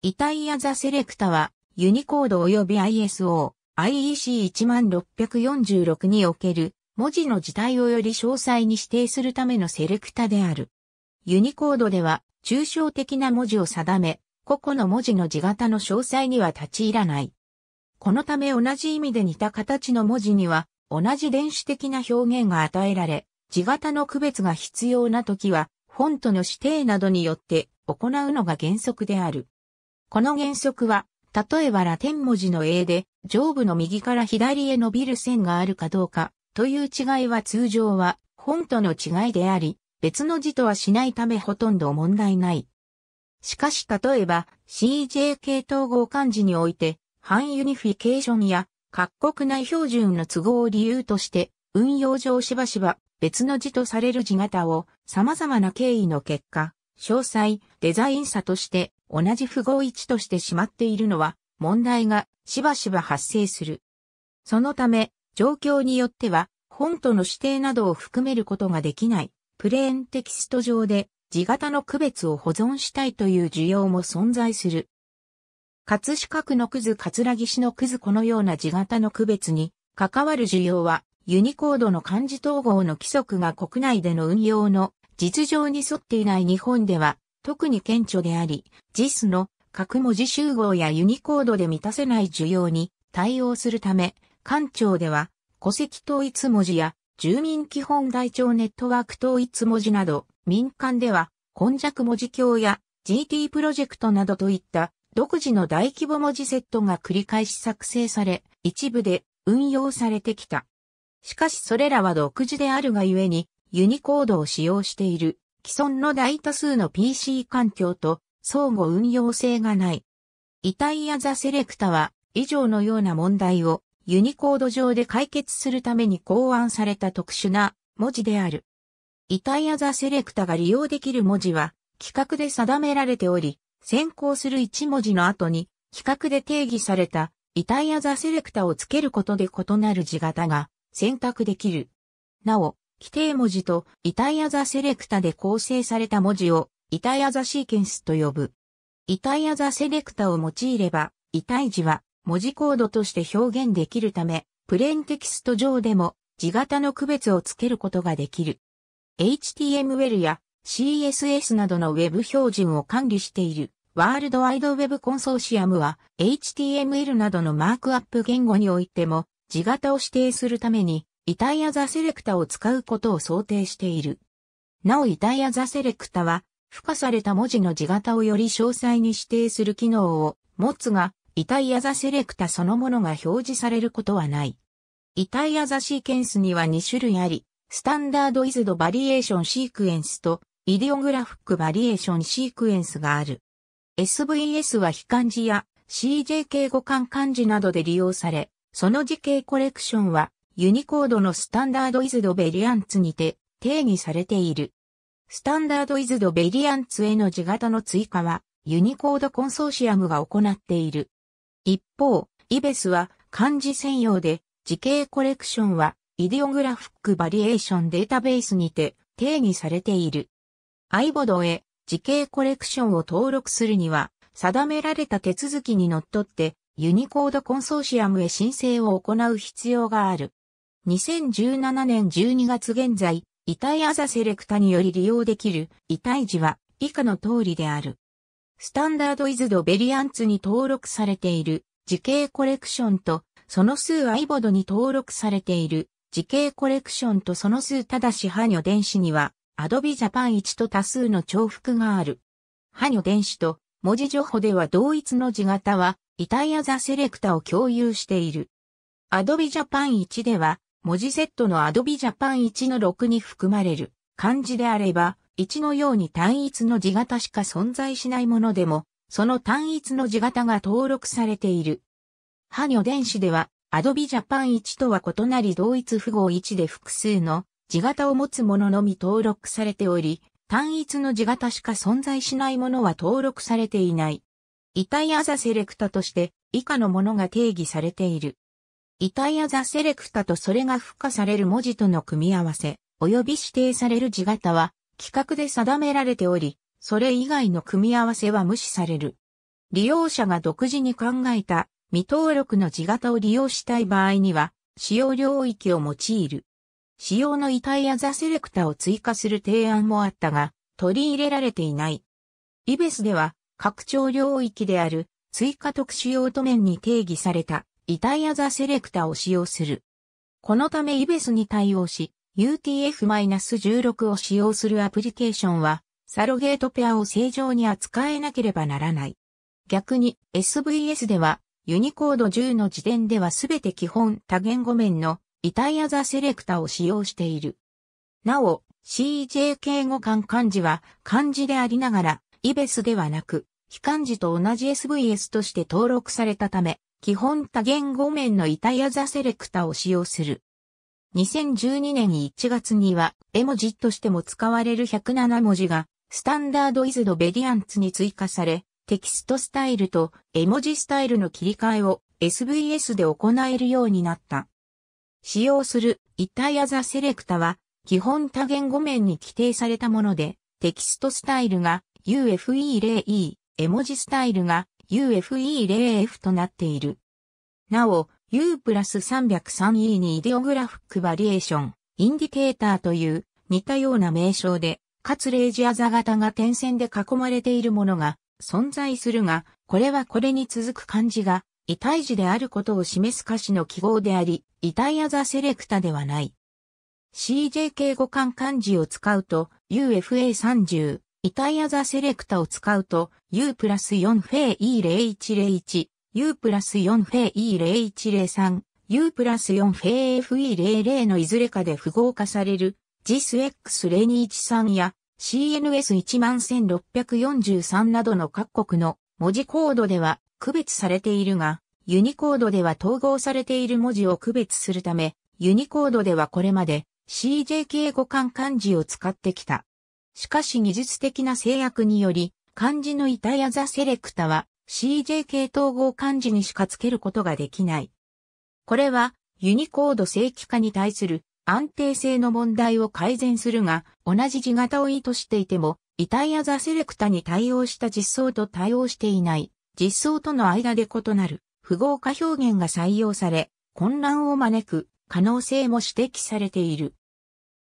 イタイアザセレクタは、ユニコード及び ISO、IEC1646 における、文字の字体をより詳細に指定するためのセレクタである。ユニコードでは、抽象的な文字を定め、個々の文字の字型の詳細には立ち入らない。このため同じ意味で似た形の文字には、同じ電子的な表現が与えられ、字型の区別が必要な時は、フォントの指定などによって行うのが原則である。この原則は、例えばラテン文字の英で、上部の右から左へ伸びる線があるかどうか、という違いは通常は、本との違いであり、別の字とはしないためほとんど問題ない。しかし例えば、CJK 統合漢字において、反ユニフィケーションや、各国内標準の都合を理由として、運用上しばしば別の字とされる字型を様々な経緯の結果、詳細、デザイン差として同じ符号1としてしまっているのは問題がしばしば発生する。そのため、状況によっては、本との指定などを含めることができない、プレーンテキスト上で字型の区別を保存したいという需要も存在する。葛飾区のクズ、葛城市のクズこのような字型の区別に関わる需要は、ユニコードの漢字統合の規則が国内での運用の実情に沿っていない日本では特に顕著であり、JIS の各文字集合やユニコードで満たせない需要に対応するため、官庁では戸籍統一文字や住民基本台帳ネットワーク統一文字など、民間では、根弱文字鏡や GT プロジェクトなどといった独自の大規模文字セットが繰り返し作成され、一部で運用されてきた。しかしそれらは独自であるがゆえに、ユニコードを使用している既存の大多数の PC 環境と相互運用性がない。イタイアザセレクタは以上のような問題をユニコード上で解決するために考案された特殊な文字である。イタイアザセレクタが利用できる文字は規格で定められており、先行する1文字の後に規格で定義されたイタイアザセレクタをつけることで異なる字型が選択できる。なお、規定文字とイタイアザセレクタで構成された文字をイタイアザシーケンスと呼ぶ。イタイアザセレクタを用いれば、イタイ字は文字コードとして表現できるため、プレーンテキスト上でも字型の区別をつけることができる。HTML や CSS などのウェブ標準を管理しているワールドワイドウェブコンソーシアムは HTML などのマークアップ言語においても字型を指定するためにイタイアザセレクタを使うことを想定している。なおイタイアザセレクタは、付加された文字の字型をより詳細に指定する機能を持つが、イタイアザセレクタそのものが表示されることはない。イタイアザシーケンスには2種類あり、スタンダードイズドバリエーションシークエンスと、イディオグラフィックバリエーションシークエンスがある。SVS は非漢字や CJ k 互換漢字などで利用され、その字形コレクションはユニコードのスタンダードイズドベリアンツにて定義されている。スタンダードイズドベリアンツへの字型の追加は、ユニコードコンソーシアムが行っている。一方、イベスは漢字専用で、字形コレクションは、イディオグラフィックバリエーションデータベースにて定義されている。アイボドへ字形コレクションを登録するには、定められた手続きにのっとって、ユニコードコンソーシアムへ申請を行う必要がある。2017年12月現在、遺体アザセレクタにより利用できる遺体時は以下の通りである。スタンダードイズドベリアンツに登録されている時系コレクションとその数アイボドに登録されている時系コレクションとその数ただしハニョ電子にはアドビジャパン1と多数の重複がある。ハニョ電子と文字情報では同一の字型は遺体アザセレクタを共有している。アドビジャパン1では文字セットの Adobe Japan 1-6に含まれる漢字であれば、1のように単一の字型しか存在しないものでも、その単一の字型が登録されている。ハニョ電子では、Adobe Japan 1とは異なり同一符号1で複数の字型を持つもののみ登録されており、単一の字型しか存在しないものは登録されていない。遺体アザセレクタとして以下のものが定義されている。イタイアザセレクタとそれが付加される文字との組み合わせ、及び指定される字型は、規格で定められており、それ以外の組み合わせは無視される。利用者が独自に考えた未登録の字型を利用したい場合には、使用領域を用いる。使用のイタイアザセレクタを追加する提案もあったが、取り入れられていない。イベスでは、拡張領域である追加特殊用途面に定義されたイタイアザセレクタを使用する。このためイベスに対応し、UTF-16 を使用するアプリケーションは、サロゲートペアを正常に扱えなければならない。逆に SVS では、ユニコード10の時点ではすべて基本多言語面のイタイアザセレクタを使用している。なお、CJK 語感漢字は漢字でありながら、イベスではなく、非漢字と同じ SVS として登録されたため、基本多言語面のイタヤザセレクタを使用する。2012年1月には、絵文字としても使われる107文字が、スタンダードイズドベディアンツに追加され、テキストスタイルと絵文字スタイルの切り替えを SVS で行えるようになった。使用するイタヤザセレクタは、基本多言語面に規定されたもので、テキストスタイルが UFE0E、絵文字スタイルが UFE0F となっている。なお、U プラス 303E にイデオグラフックバリエーション、インディケーターという似たような名称で、かつレージアザ型が点線で囲まれているものが存在するが、これはこれに続く漢字が、異体字であることを示す歌詞の記号であり、異体アザセレクタではない。CJK 互換漢字を使うと UFA30、イタイアザセレクタを使うと、U プラス4フェイ E0101、U プラス4フェイ E0103、U プラス4フェイ FE00 のいずれかで符号化される JISX0213 や CNS11643 などの各国の文字コードでは区別されているが、ユニコードでは統合されている文字を区別するため、ユニコードではこれまで CJK 互換漢字を使ってきた。しかし技術的な制約により、漢字のイイアザセレクタは CJ 系統合漢字にしか付けることができない。これはユニコード正規化に対する安定性の問題を改善するが、同じ字型を意図していても、イイアザセレクタに対応した実装と対応していない、実装との間で異なる符号化表現が採用され、混乱を招く可能性も指摘されている。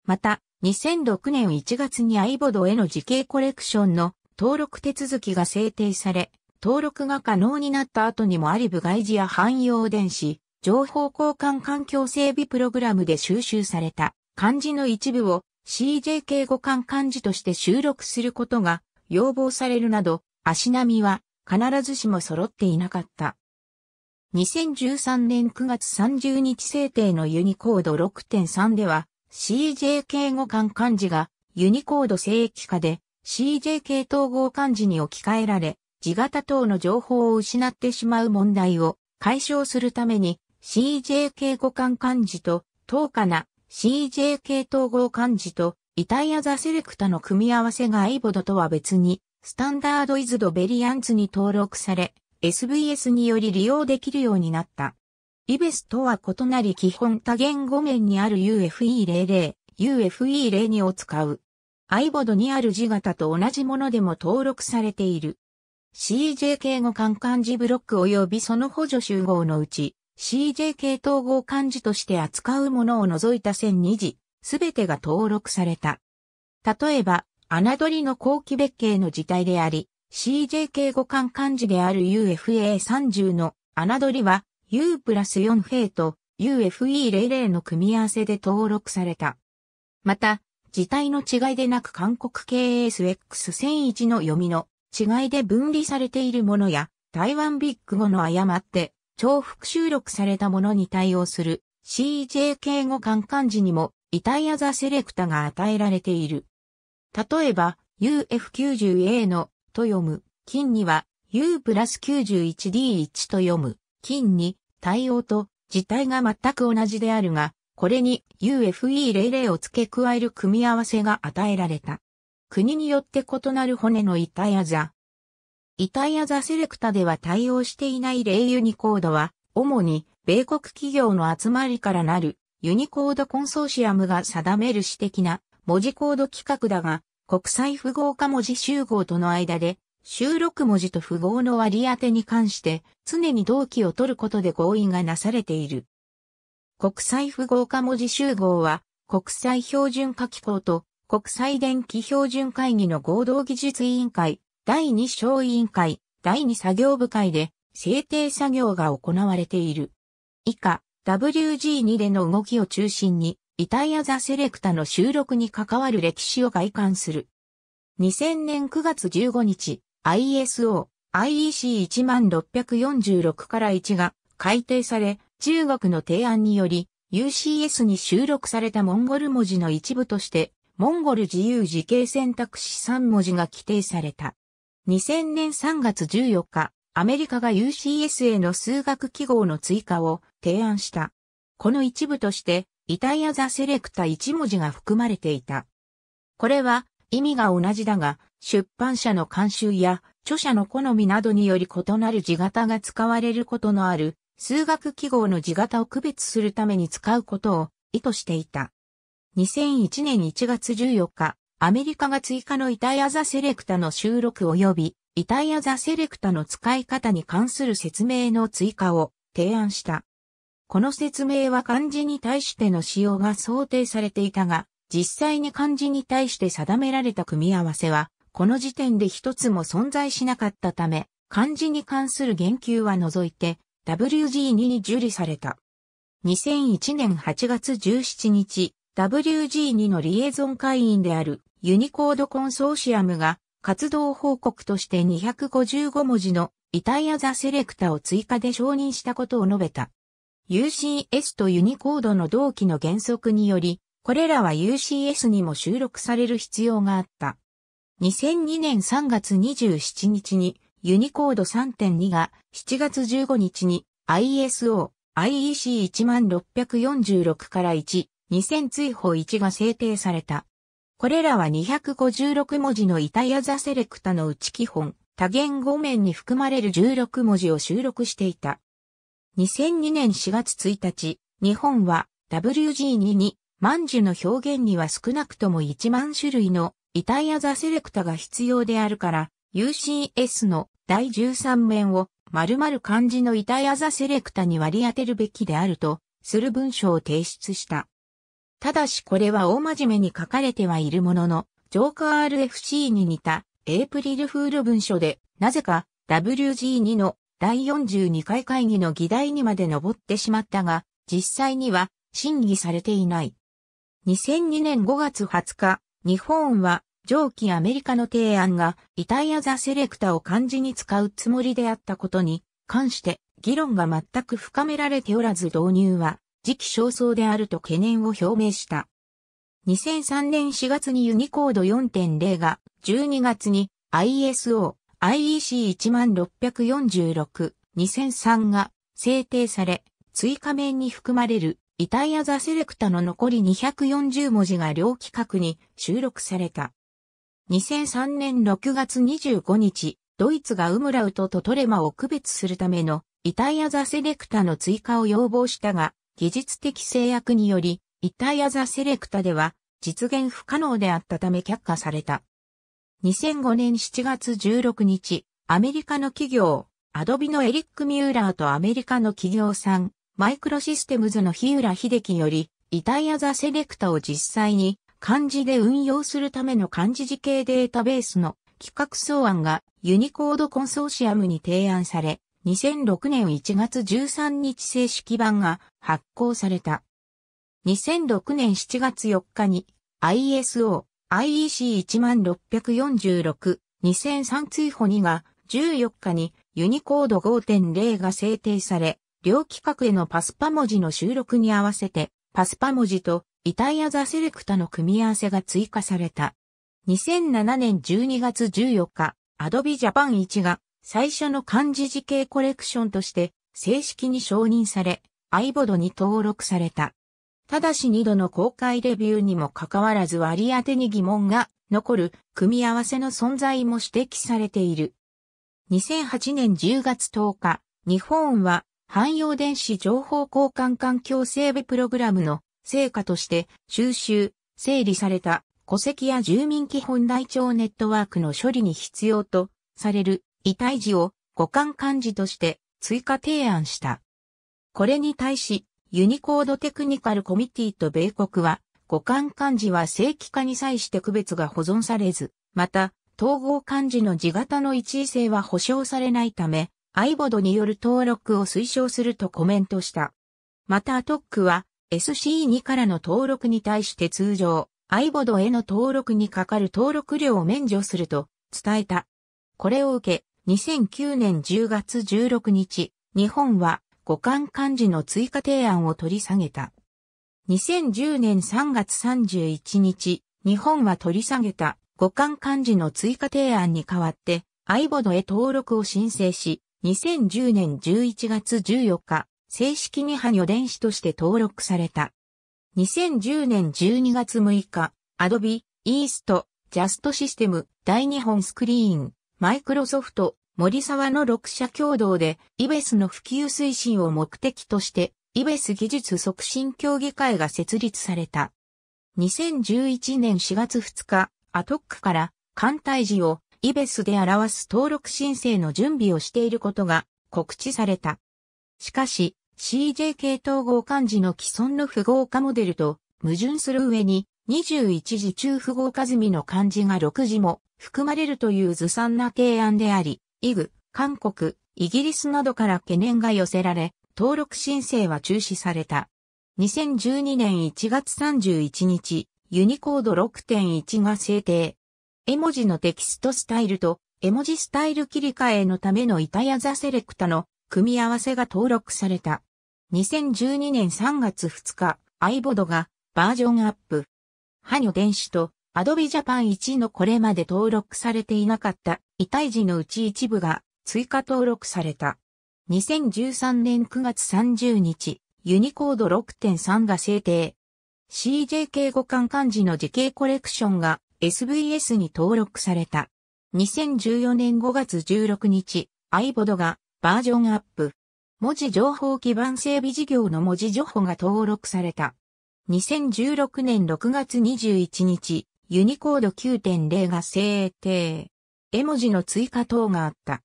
また、2006年1月にアイボドへの時系コレクションの登録手続きが制定され、登録が可能になった後にもアリブ外事や汎用電子、情報交換環境整備プログラムで収集された漢字の一部を CJK 互換漢字として収録することが要望されるなど、足並みは必ずしも揃っていなかった。2013年9月30日制定のユニコード6.3では、CJK 互換漢字がユニコード正規化で CJK 統合漢字に置き換えられ、字型等の情報を失ってしまう問題を解消するために CJK 互換漢字と等価な CJK 統合漢字とイタイアザセレクタの組み合わせがアイボドとは別にスタンダードイズドベリアンツに登録され SBS により利用できるようになった。イベスとは異なり基本多言語面にある UFE00、UFE02 を使う。アイボドにある字型と同じものでも登録されている。CJK 語間漢字ブロック及びその補助集合のうち、CJK 統合漢字として扱うものを除いた線2字、すべてが登録された。例えば、侮りの後期別形の字体であり、CJK 語間漢字である UFA30 の侮りは、U プラス4兵と UFE00 の組み合わせで登録された。また、字体の違いでなく韓国 KSX1001 の読みの違いで分離されているものや、台湾ビッグ語の誤って、重複収録されたものに対応する CJ k 語換漢字にも、イタイアザセレクタが与えられている。例えば、UF90A のと読む、金には U プラス 91D1 と読む、金に対応と字体が全く同じであるが、これに UFE00 を付け加える組み合わせが与えられた。国によって異なる骨の板ザ。座。板アザセレクタでは対応していない例ユニコードは、主に米国企業の集まりからなるユニコードコンソーシアムが定める私的な文字コード規格だが、国際符号化文字集合との間で収録文字と符号の割り当てに関して常に同期を取ることで合意がなされている。国際符号化文字集合は国際標準化機構と国際電気標準会議の合同技術委員会第2小委員会第2作業部会で制定作業が行われている。以下、WG2 での動きを中心に、イタイアザセレクタの収録に関わる歴史を外観する。2000年9月15日、ISO、IEC1646 から1が改定され、中国の提案により、UCS に収録されたモンゴル文字の一部として、モンゴル自由時系選択肢3文字が規定された。2000年3月14日、アメリカが UCS への数学記号の追加を提案した。この一部として、イタイアザセレクタ1文字が含まれていた。これは意味が同じだが、出版社の監修や著者の好みなどにより異なる字型が使われることのある数学記号の字型を区別するために使うことを意図していた。2001年1月14日、アメリカが追加のイタイアザセレクタの収録及びイタイアザセレクタの使い方に関する説明の追加を提案した。この説明は漢字に対しての使用が想定されていたが、実際に漢字に対して定められた組み合わせはこの時点で一つも存在しなかったため、漢字に関する言及は除いて、WG2 に受理された。2001年8月17日、WG2 のリエゾン会員であるユニコードコンソーシアムが活動報告として255文字のイタイアザセレクタを追加で承認したことを述べた。UCS とユニコードの同期の原則により、これらは UCS にも収録される必要があった。2002年3月27日にユニコード3.2が7月15日に ISO IEC1646 から1、2000追放1が制定された。これらは256文字のイタヤザセレクタのうち基本、多言語面に含まれる16文字を収録していた。2002年4月1日、日本は WG2 に万字の表現には少なくとも1万種類のイタイアザセレクタが必要であるから、UCS の第13面を〇〇漢字のイタイアザセレクタに割り当てるべきであると、する文書を提出した。ただしこれは大真面目に書かれてはいるものの、ジョーカー RFC に似たエイプリルフール文書で、なぜか WG2 の第42回会議の議題にまで上ってしまったが、実際には審議されていない。2002年5月20日、日本は上記アメリカの提案がイタイアザセレクタを漢字に使うつもりであったことに関して議論が全く深められておらず導入は時期尚早であると懸念を表明した。2003年4月にユニコード4.0が12月に ISO IEC1646 2003が制定され追加面に含まれるイタイアザセレクタの残り240文字が両企画に収録された。2003年6月25日、ドイツがウムラウトとトレマを区別するためのイタイアザセレクタの追加を要望したが、技術的制約により、イタイアザセレクタでは実現不可能であったため却下された。2005年7月16日、アメリカの企業、アドビのエリック・ミューラーとアメリカの企業さん、マイクロシステムズの日浦秀樹より、イタイアザセレクタを実際に漢字で運用するための漢字字形データベースの企画草案がユニコードコンソーシアムに提案され、2006年1月13日正式版が発行された。2006年7月4日に ISO IEC1646 2003追保2が14日にユニコード5.0が制定され、両企画へのパスパ文字の収録に合わせて、パスパ文字とイタイアザセレクタの組み合わせが追加された。2007年12月14日、アドビ b e j a 1が最初の漢字字形コレクションとして正式に承認され、アイボドに登録された。ただし2度の公開レビューにもかかわらず割り当てに疑問が残る組み合わせの存在も指摘されている。2008年10月10日、日本は汎用電子情報交換環境整備プログラムの成果として収集、整理された戸籍や住民基本台帳ネットワークの処理に必要とされる遺体時を互換漢字として追加提案した。これに対し、ユニコードテクニカルコミティと米国は、互換漢字は正規化に際して区別が保存されず、また、統合漢字の字型の一位性は保証されないため、アイボドによる登録を推奨するとコメントした。またトックは SC2 からの登録に対して通常、アイボドへの登録にかかる登録料を免除すると伝えた。これを受け、2009年10月16日、日本は互換漢字の追加提案を取り下げた。2010年3月31日、日本は取り下げた互換漢字の追加提案に代わって、アイボドへ登録を申請し、2010年11月14日、正式に波女電子として登録された。2010年12月6日、アドビ、イースト、ジャストシステム、大日本スクリーン、マイクロソフト、森沢の6社共同で、イベスの普及推進を目的として、イベス技術促進協議会が設立された。2011年4月2日、アトックから、艦隊時をイベスで表す登録申請の準備をしていることが告知された。しかし、CJK 統合漢字の既存の符号化モデルと矛盾する上に、21時中符号化済みの漢字が6字も含まれるというずさんな提案であり、イグ、韓国、イギリスなどから懸念が寄せられ、登録申請は中止された。2012年1月31日、ユニコード6.1が制定。絵文字のテキストスタイルと絵文字スタイル切り替えのためのイタヤザセレクタの組み合わせが登録された。2012年3月2日、アイボドがバージョンアップ。ハニョ電子とアドビジャパン1のこれまで登録されていなかったイタイジのうち一部が追加登録された。2013年9月30日、ユニコード6.3が制定。CJK 互換漢字の時系コレクションが SVS に登録された。2014年5月16日、i イ o d がバージョンアップ。文字情報基盤整備事業の文字情報が登録された。2016年6月21日、ユニコード9.0が制定。絵文字の追加等があった。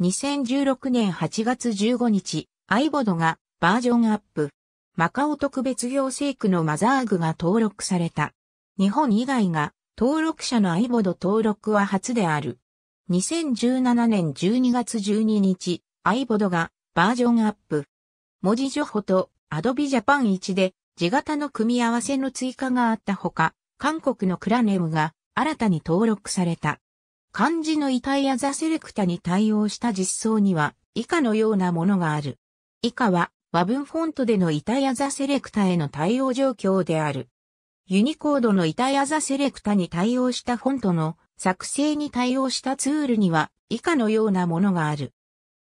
2016年8月15日、i イ o d がバージョンアップ。マカオ特別行政区のマザーグが登録された。日本以外が登録者のアイボド登録は初である。2017年12月12日、アイボドがバージョンアップ。文字情報と Adobe Japan 1で字型の組み合わせの追加があったほか、韓国のクラネムが新たに登録された。漢字の遺体やザセレクタに対応した実装には以下のようなものがある。以下は和文フォントでの遺体やザセレクタへの対応状況である。ユニコードのイタヤザセレクタに対応したフォントの作成に対応したツールには以下のようなものがある。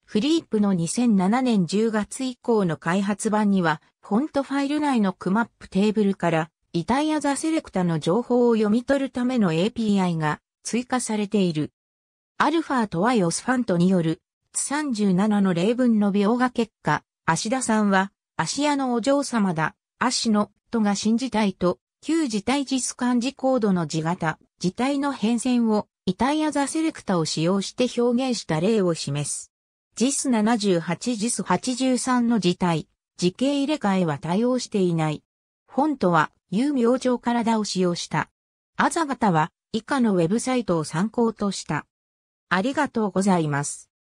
フリープの2007年10月以降の開発版には、フォントファイル内のクマップテーブルから、イタイアザセレクタの情報を読み取るための API が追加されている。アルファとワイオスファントによる、37の例文の描画結果、芦田さんは、芦屋のお嬢様だ、足野とが信じたいと、旧字体ジス漢字コードの字型、字体の変遷を、遺体やザセレクタを使用して表現した例を示す。i s 78 i s 83の字体、字形入れ替えは対応していない。フォントは、有名状体を使用した。アザ型は、以下のウェブサイトを参考とした。ありがとうございます。